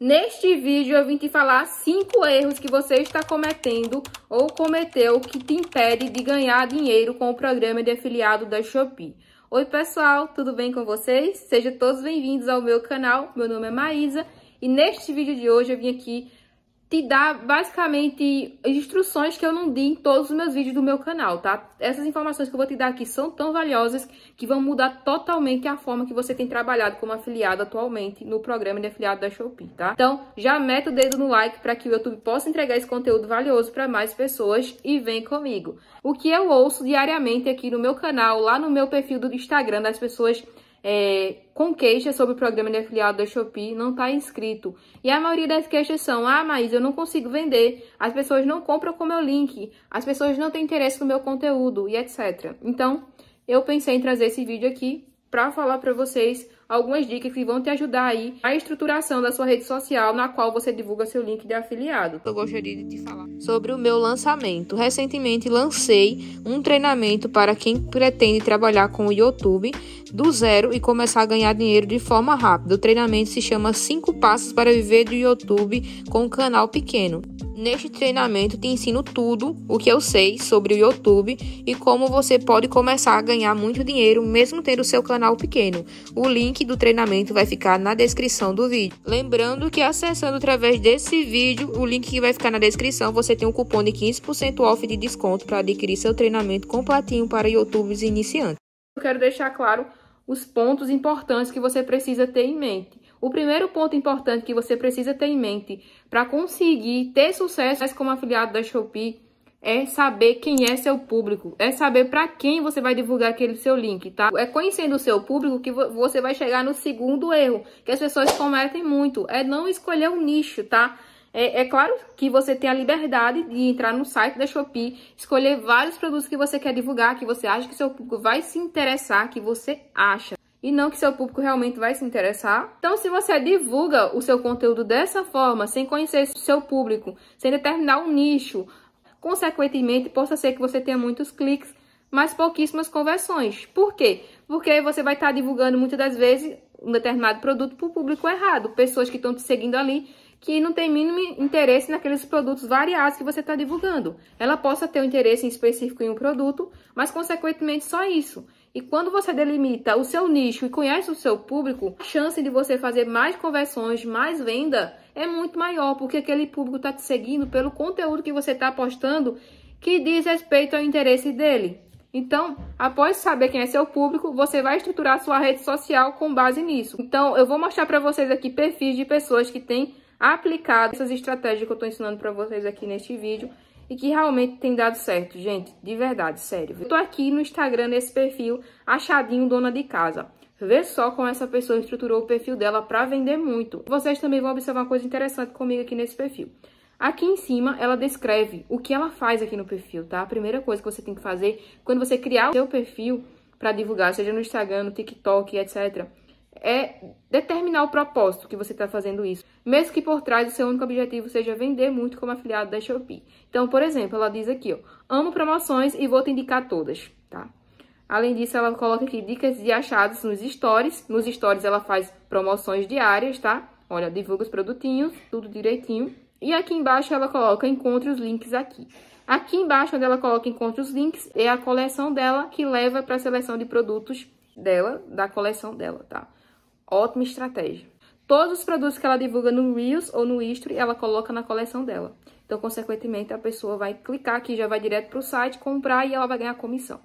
Neste vídeo eu vim te falar cinco erros que você está cometendo ou cometeu que te impede de ganhar dinheiro com o programa de afiliado da Shopee. Oi pessoal, tudo bem com vocês? Sejam todos bem-vindos ao meu canal, meu nome é Maísa e neste vídeo de hoje eu vim aqui te dá basicamente instruções que eu não di em todos os meus vídeos do meu canal, tá? Essas informações que eu vou te dar aqui são tão valiosas que vão mudar totalmente a forma que você tem trabalhado como afiliado atualmente no programa de afiliado da Shopee, tá? Então, já mete o dedo no like para que o YouTube possa entregar esse conteúdo valioso para mais pessoas e vem comigo. O que eu ouço diariamente aqui no meu canal, lá no meu perfil do Instagram das pessoas é, com queixa sobre o programa de afiliado da Shopee não está inscrito. E a maioria das queixas são: ah, mas eu não consigo vender, as pessoas não compram com o meu link, as pessoas não têm interesse no meu conteúdo e etc. Então, eu pensei em trazer esse vídeo aqui para falar para vocês algumas dicas que vão te ajudar aí a estruturação da sua rede social na qual você divulga seu link de afiliado. Eu gostaria de te falar sobre o meu lançamento. Recentemente lancei um treinamento para quem pretende trabalhar com o YouTube do zero e começar a ganhar dinheiro de forma rápida. O treinamento se chama 5 passos para viver do YouTube com um canal pequeno. Neste treinamento te ensino tudo o que eu sei sobre o YouTube e como você pode começar a ganhar muito dinheiro mesmo tendo seu canal pequeno. O link do treinamento vai ficar na descrição do vídeo. Lembrando que acessando através desse vídeo, o link que vai ficar na descrição, você tem um cupom de 15% off de desconto para adquirir seu treinamento completinho para YouTubers iniciantes. Eu quero deixar claro os pontos importantes que você precisa ter em mente. O primeiro ponto importante que você precisa ter em mente para conseguir ter sucesso como afiliado da Shopee é saber quem é seu público, é saber para quem você vai divulgar aquele seu link, tá? É conhecendo o seu público que você vai chegar no segundo erro que as pessoas cometem muito, é não escolher um nicho, tá? É, é, claro que você tem a liberdade de entrar no site da Shopee, escolher vários produtos que você quer divulgar, que você acha que seu público vai se interessar, que você acha e não que seu público realmente vai se interessar. Então, se você divulga o seu conteúdo dessa forma, sem conhecer seu público, sem determinar um nicho, consequentemente, possa ser que você tenha muitos cliques, mas pouquíssimas conversões. Por quê? Porque você vai estar divulgando muitas das vezes um determinado produto para o público errado, pessoas que estão te seguindo ali que não tem mínimo interesse naqueles produtos variados que você está divulgando. Ela possa ter um interesse em específico em um produto, mas consequentemente só isso. E quando você delimita o seu nicho e conhece o seu público, a chance de você fazer mais conversões, mais venda é muito maior, porque aquele público está te seguindo pelo conteúdo que você está postando que diz respeito ao interesse dele. Então, após saber quem é seu público, você vai estruturar sua rede social com base nisso. Então, eu vou mostrar para vocês aqui perfis de pessoas que têm aplicado essas estratégias que eu estou ensinando para vocês aqui neste vídeo e que realmente tem dado certo, gente, de verdade, sério. Eu tô aqui no Instagram nesse perfil, achadinho dona de casa. Vê só como essa pessoa estruturou o perfil dela para vender muito. Vocês também vão observar uma coisa interessante comigo aqui nesse perfil. Aqui em cima, ela descreve o que ela faz aqui no perfil, tá? A primeira coisa que você tem que fazer quando você criar o seu perfil para divulgar, seja no Instagram, no TikTok, etc., é determinar o propósito que você está fazendo isso, mesmo que por trás o seu único objetivo seja vender muito como afiliado da Shopee. Então, por exemplo, ela diz aqui, ó, amo promoções e vou te indicar todas, tá? Além disso, ela coloca aqui dicas de achados nos stories. Nos stories ela faz promoções diárias, tá? Olha, divulga os produtinhos, tudo direitinho. E aqui embaixo ela coloca encontre os links aqui. Aqui embaixo, onde ela coloca encontre os links, é a coleção dela que leva para a seleção de produtos dela, da coleção dela, tá? Ótima estratégia. Todos os produtos que ela divulga no Reels ou no History, ela coloca na coleção dela. Então, consequentemente, a pessoa vai clicar aqui, já vai direto para o site, comprar e ela vai ganhar comissão.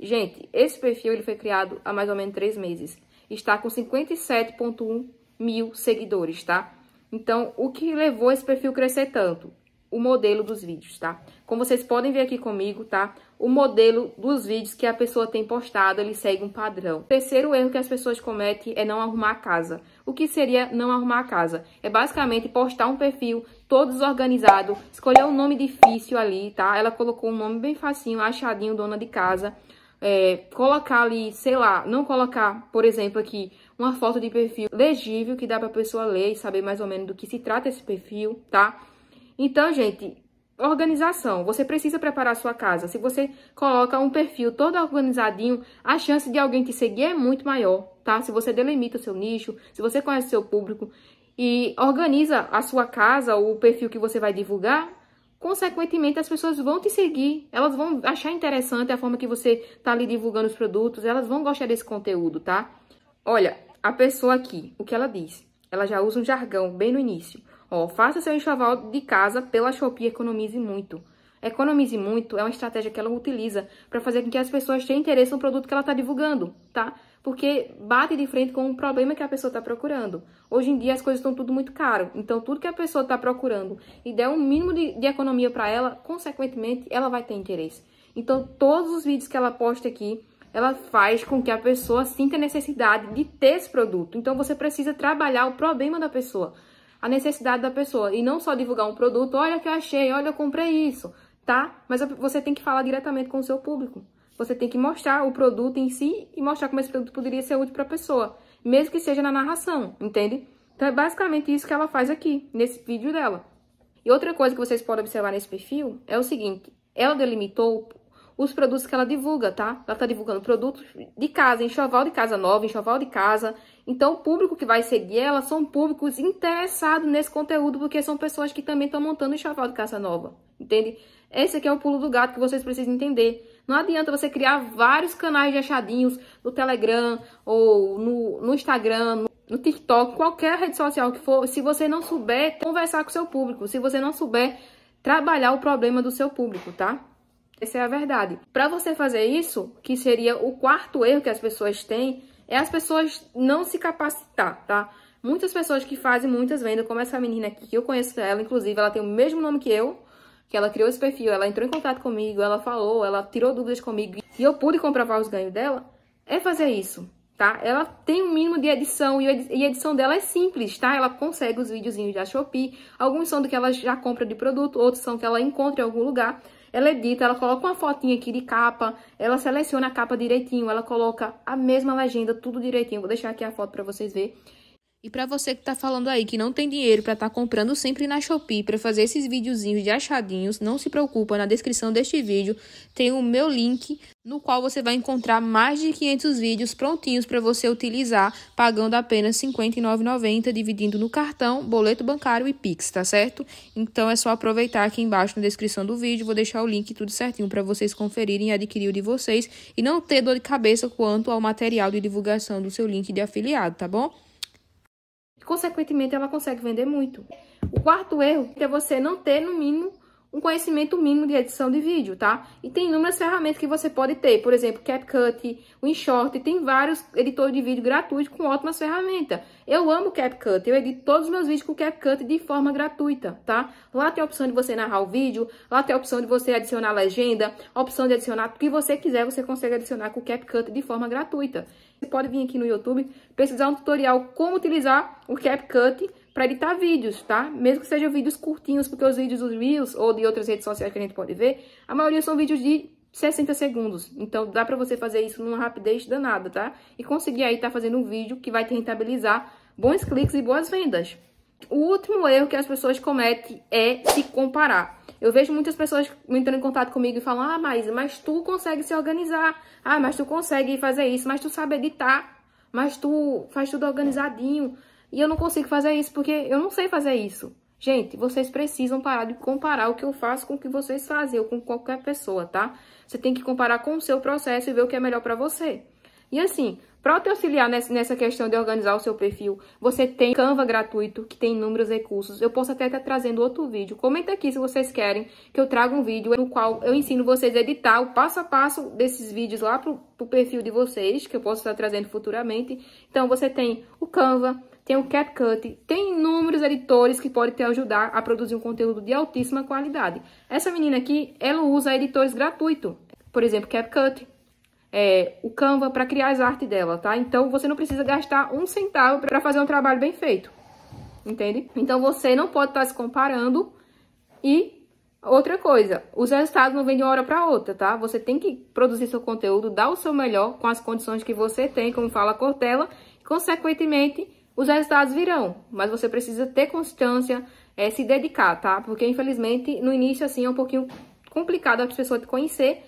Gente, esse perfil ele foi criado há mais ou menos três meses. Está com 57,1 mil seguidores, tá? Então, o que levou esse perfil a crescer tanto? o modelo dos vídeos, tá? Como vocês podem ver aqui comigo, tá? O modelo dos vídeos que a pessoa tem postado, ele segue um padrão. O terceiro erro que as pessoas cometem é não arrumar a casa. O que seria não arrumar a casa? É basicamente postar um perfil todo desorganizado, escolher um nome difícil ali, tá? Ela colocou um nome bem facinho, achadinho, dona de casa. É, colocar ali, sei lá, não colocar, por exemplo, aqui uma foto de perfil legível que dá para a pessoa ler e saber mais ou menos do que se trata esse perfil, tá? Então, gente, organização. Você precisa preparar sua casa. Se você coloca um perfil todo organizadinho, a chance de alguém te seguir é muito maior, tá? Se você delimita o seu nicho, se você conhece seu público e organiza a sua casa, o perfil que você vai divulgar, consequentemente as pessoas vão te seguir, elas vão achar interessante a forma que você tá ali divulgando os produtos, elas vão gostar desse conteúdo, tá? Olha, a pessoa aqui, o que ela diz? Ela já usa um jargão bem no início. Ó, faça seu enxoval de casa pela Shopee, economize muito. Economize muito é uma estratégia que ela utiliza para fazer com que as pessoas tenham interesse no produto que ela está divulgando, tá? Porque bate de frente com o problema que a pessoa está procurando. Hoje em dia as coisas estão tudo muito caro, então tudo que a pessoa está procurando e der um mínimo de, de economia para ela, consequentemente ela vai ter interesse. Então todos os vídeos que ela posta aqui, ela faz com que a pessoa sinta necessidade de ter esse produto. Então você precisa trabalhar o problema da pessoa a necessidade da pessoa e não só divulgar um produto, olha que eu achei, olha eu comprei isso, tá? Mas você tem que falar diretamente com o seu público. Você tem que mostrar o produto em si e mostrar como esse produto poderia ser útil para a pessoa, mesmo que seja na narração, entende? Então é basicamente isso que ela faz aqui, nesse vídeo dela. E outra coisa que vocês podem observar nesse perfil é o seguinte, ela delimitou os produtos que ela divulga, tá? Ela tá divulgando produtos de casa, enxoval de casa nova, enxoval de casa. Então, o público que vai seguir ela são públicos interessados nesse conteúdo, porque são pessoas que também estão montando enxoval de casa nova, entende? Esse aqui é o pulo do gato que vocês precisam entender. Não adianta você criar vários canais de achadinhos no Telegram ou no, no Instagram, no no TikTok, qualquer rede social que for, se você não souber conversar com o seu público, se você não souber trabalhar o problema do seu público, tá? Essa é a verdade. Para você fazer isso, que seria o quarto erro que as pessoas têm, é as pessoas não se capacitar, tá? Muitas pessoas que fazem muitas vendas, como essa menina aqui, que eu conheço ela, inclusive, ela tem o mesmo nome que eu, que ela criou esse perfil, ela entrou em contato comigo, ela falou, ela tirou dúvidas comigo e eu pude comprovar os ganhos dela, é fazer isso, tá? Ela tem um mínimo de edição e a edição dela é simples, tá? Ela consegue os videozinhos da Shopee, alguns são do que ela já compra de produto, outros são que ela encontra em algum lugar, ela edita, ela coloca uma fotinha aqui de capa, ela seleciona a capa direitinho, ela coloca a mesma legenda, tudo direitinho. Vou deixar aqui a foto para vocês verem. E para você que tá falando aí que não tem dinheiro para estar tá comprando sempre na Shopee para fazer esses videozinhos de achadinhos, não se preocupa, na descrição deste vídeo tem o meu link no qual você vai encontrar mais de 500 vídeos prontinhos para você utilizar, pagando apenas R$ 59,90, dividindo no cartão, boleto bancário e Pix, tá certo? Então é só aproveitar aqui embaixo na descrição do vídeo, vou deixar o link tudo certinho para vocês conferirem e adquirir o de vocês e não ter dor de cabeça quanto ao material de divulgação do seu link de afiliado, tá bom? Consequentemente, ela consegue vender muito. O quarto erro é você não ter, no mínimo, um conhecimento mínimo de edição de vídeo, tá? E tem inúmeras ferramentas que você pode ter, por exemplo, CapCut, InShot, tem vários editores de vídeo gratuitos com ótimas ferramentas. Eu amo CapCut, eu edito todos os meus vídeos com CapCut de forma gratuita, tá? Lá tem a opção de você narrar o vídeo, lá tem a opção de você adicionar legenda, a opção de adicionar o que você quiser, você consegue adicionar com CapCut de forma gratuita. Você pode vir aqui no YouTube, pesquisar um tutorial como utilizar o CapCut para editar vídeos, tá? Mesmo que sejam vídeos curtinhos, porque os vídeos dos Reels ou de outras redes sociais que a gente pode ver, a maioria são vídeos de 60 segundos. Então dá para você fazer isso numa rapidez danada, tá? E conseguir aí estar tá fazendo um vídeo que vai te rentabilizar bons cliques e boas vendas. O último erro que as pessoas cometem é se comparar. Eu vejo muitas pessoas entrando em contato comigo e falam: "Ah, mas mas tu consegue se organizar. Ah, mas tu consegue fazer isso, mas tu sabe editar, mas tu faz tudo organizadinho. E eu não consigo fazer isso porque eu não sei fazer isso. Gente, vocês precisam parar de comparar o que eu faço com o que vocês fazem ou com qualquer pessoa, tá? Você tem que comparar com o seu processo e ver o que é melhor para você. E assim, para te auxiliar nessa questão de organizar o seu perfil, você tem Canva gratuito, que tem inúmeros recursos. Eu posso até estar trazendo outro vídeo. Comenta aqui se vocês querem que eu traga um vídeo no qual eu ensino vocês a editar o passo a passo desses vídeos lá pro, pro perfil de vocês, que eu posso estar trazendo futuramente. Então, você tem o Canva, tem o CapCut, tem inúmeros editores que podem te ajudar a produzir um conteúdo de altíssima qualidade. Essa menina aqui, ela usa editores gratuitos, por exemplo, CapCut, é, o Canva para criar as artes dela, tá? Então você não precisa gastar um centavo para fazer um trabalho bem feito, entende? Então você não pode estar tá se comparando e Outra coisa, os resultados não vêm de uma hora para outra, tá? Você tem que produzir seu conteúdo, dar o seu melhor com as condições que você tem, como fala a Cortella, e, consequentemente, os resultados virão, mas você precisa ter constância, é, se dedicar, tá? Porque, infelizmente, no início, assim, é um pouquinho complicado a pessoa te conhecer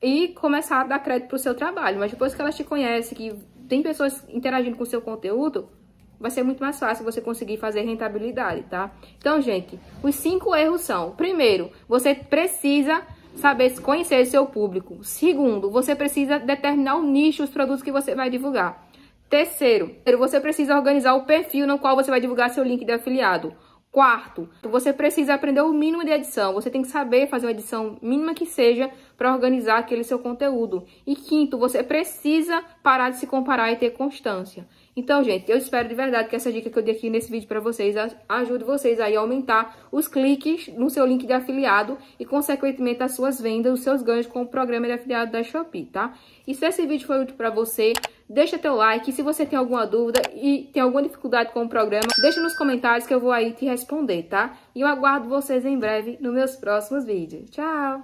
e começar a dar crédito pro seu trabalho. Mas depois que ela te conhece, que tem pessoas interagindo com o seu conteúdo, vai ser muito mais fácil você conseguir fazer rentabilidade, tá? Então, gente, os cinco erros são: primeiro, você precisa saber conhecer seu público. Segundo, você precisa determinar o nicho, os produtos que você vai divulgar. Terceiro, você precisa organizar o perfil no qual você vai divulgar seu link de afiliado. Quarto, você precisa aprender o mínimo de edição. Você tem que saber fazer uma edição mínima que seja para organizar aquele seu conteúdo. E quinto, você precisa parar de se comparar e ter constância. Então, gente, eu espero de verdade que essa dica que eu dei aqui nesse vídeo para vocês ajude vocês aí a aumentar os cliques no seu link de afiliado e, consequentemente, as suas vendas, os seus ganhos com o programa de afiliado da Shopee, tá? E se esse vídeo foi útil para você, deixa teu like. Se você tem alguma dúvida e tem alguma dificuldade com o programa, deixa nos comentários que eu vou aí te responder, tá? E eu aguardo vocês em breve nos meus próximos vídeos. Tchau!